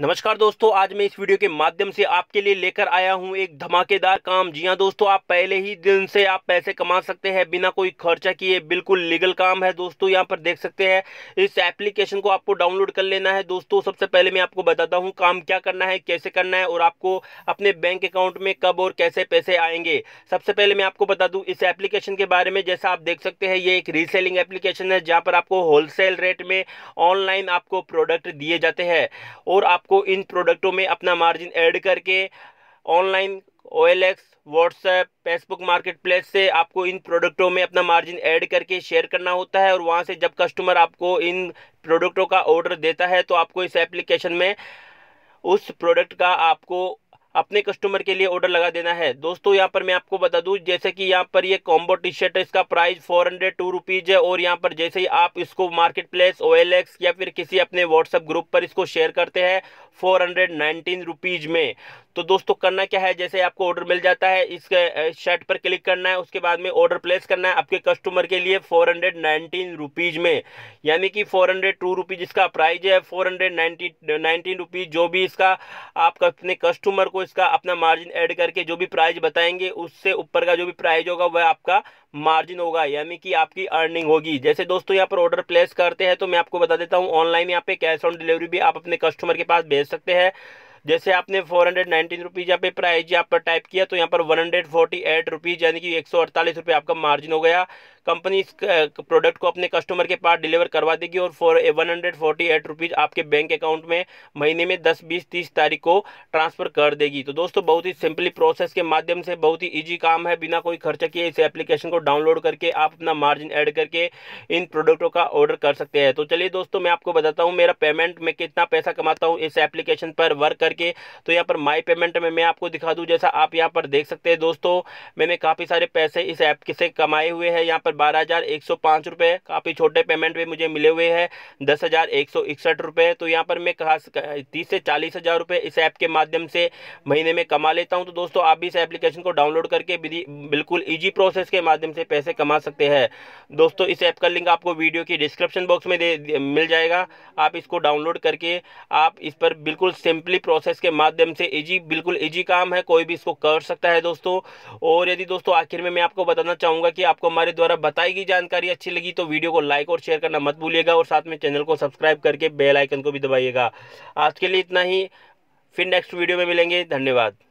नमस्कार दोस्तों आज मैं इस वीडियो के माध्यम से आपके लिए लेकर आया हूं एक धमाकेदार काम जी हां दोस्तों आप पहले ही दिन से आप पैसे कमा सकते हैं बिना कोई खर्चा किए बिल्कुल लीगल काम है दोस्तों यहां पर देख सकते हैं इस एप्लीकेशन को आपको डाउनलोड कर लेना है दोस्तों सबसे पहले मैं आपको बताता हूँ काम क्या करना है कैसे करना है और आपको अपने बैंक अकाउंट में कब और कैसे पैसे आएंगे सबसे पहले मैं आपको बता दूँ इस एप्लीकेशन के बारे में जैसा आप देख सकते हैं ये एक रीसेलिंग एप्लीकेशन है जहाँ पर आपको होलसेल रेट में ऑनलाइन आपको प्रोडक्ट दिए जाते हैं और आप आपको इन प्रोडक्टों में अपना मार्जिन ऐड करके online O L X WhatsApp Facebook market place से आपको इन प्रोडक्टों में अपना मार्जिन ऐड करके शेयर करना होता है और वहाँ से जब कस्टमर आपको इन प्रोडक्टों का ऑर्डर देता है तो आपको इस एप्लीकेशन में उस प्रोडक्ट का आपको अपने कस्टमर के लिए ऑर्डर लगा देना है दोस्तों यहाँ पर मैं आपको बता दूँ जैसे कि यहाँ पर ये कॉम्बो टी शर्ट है इसका price four hundred two rupees है और यहाँ पर जैसे ही आप इसको मार्केट प्लेस ओ या फिर किसी अपने व्हाट्सअप ग्रुप पर इसको शेयर करते हैं फोर हंड्रेड रुपीज़ में तो दोस्तों करना क्या है जैसे आपको ऑर्डर मिल जाता है इसके शर्ट पर क्लिक करना है उसके बाद में ऑर्डर प्लेस करना है आपके कस्टमर के लिए फोर हंड्रेड नाइनटीन रुपीज़ में यानी कि फोर हंड्रेड टू रुपीज़ इसका प्राइज है four hundred ninety nineteen rupees जो भी इसका आप अपने कस्टमर को इसका अपना मार्जिन ऐड करके जो भी प्राइज बताएंगे उससे ऊपर का जो भी प्राइज होगा वह आपका मार्जिन होगा यानी कि आपकी अर्निंग होगी जैसे दोस्तों यहाँ पर ऑर्डर प्लेस करते हैं तो मैं आपको बता देता हूँ ऑनलाइन यहाँ पे कैश ऑन डिलीवरी भी आप अपने कस्टमर के पास भेज सकते हैं जैसे आपने फोर हंड्रेड नाइनटीन रुपीज़ यहाँ पे प्राइस यहाँ पर टाइप किया तो यहाँ पर one hundred forty eight rupees यानी कि एक सौ अड़तालीस रुपये आपका मार्जिन हो गया कंपनी इस प्रोडक्ट को अपने कस्टमर के पास डिलीवर करवा देगी और for one hundred forty eight rupees आपके बैंक अकाउंट में महीने में दस बीस तीस तारीख को ट्रांसफ़र कर देगी तो दोस्तों बहुत ही सिंपली प्रोसेस के माध्यम से बहुत ही ईजी काम है बिना कोई खर्चा किए इस एप्लीकेशन को डाउनलोड करके आप अपना मार्जिन ऐड करके इन प्रोडक्टों का ऑर्डर कर सकते हैं तो चलिए दोस्तों मैं आपको बताता हूँ मेरा पेमेंट में कितना पैसा कमाता हूँ इस एप्लीकेशन पर वर्क करके तो यहाँ पर माई पेमेंट में मैं आपको दिखा दूँ जैसा आप यहाँ पर देख सकते हैं दोस्तों मैंने काफ़ी सारे पैसे इस ऐप से कमाए हुए हैं यहाँ पर बारह हज़ार एक सौ पाँच रुपये काफ़ी छोटे पेमेंट भी मुझे मिले हुए हैं दस हज़ार एक सौ इकसठ रुपये तो यहाँ पर मैं कहा तीस से चालीस हज़ार रुपये इस ऐप के माध्यम से महीने में कमा लेता हूँ तो दोस्तों आप भी इस एप्लीकेशन को डाउनलोड करके बिल्कुल ईजी प्रोसेस के माध्यम से पैसे कमा सकते हैं दोस्तों इस ऐप का लिंक आपको वीडियो की डिस्क्रिप्शन बॉक्स में दे मिल जाएगा आप इसको डाउनलोड करके आप इस पर बिल्कुल सिंपली प्रोसेस के माध्यम से ईजी बिल्कुल ईजी काम है कोई भी इसको कर सकता है दोस्तों और यदि दोस्तों आखिर में मैं आपको बताना चाहूँगा कि आपको हमारे द्वारा बताई गई जानकारी अच्छी लगी तो वीडियो को लाइक और शेयर करना मत भूलिएगा और साथ में चैनल को सब्सक्राइब करके बेल आइकन को भी दबाइएगा आज के लिए इतना ही फिर नेक्स्ट वीडियो में मिलेंगे धन्यवाद